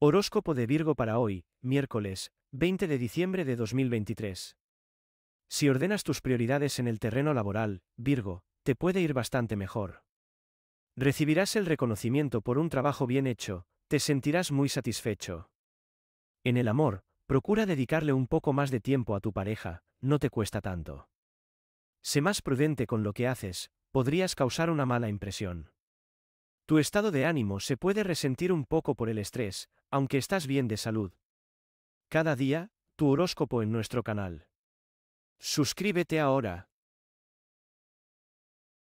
Horóscopo de Virgo para hoy, miércoles, 20 de diciembre de 2023. Si ordenas tus prioridades en el terreno laboral, Virgo, te puede ir bastante mejor. Recibirás el reconocimiento por un trabajo bien hecho, te sentirás muy satisfecho. En el amor, procura dedicarle un poco más de tiempo a tu pareja, no te cuesta tanto. Sé más prudente con lo que haces, podrías causar una mala impresión. Tu estado de ánimo se puede resentir un poco por el estrés, aunque estás bien de salud. Cada día, tu horóscopo en nuestro canal. Suscríbete ahora.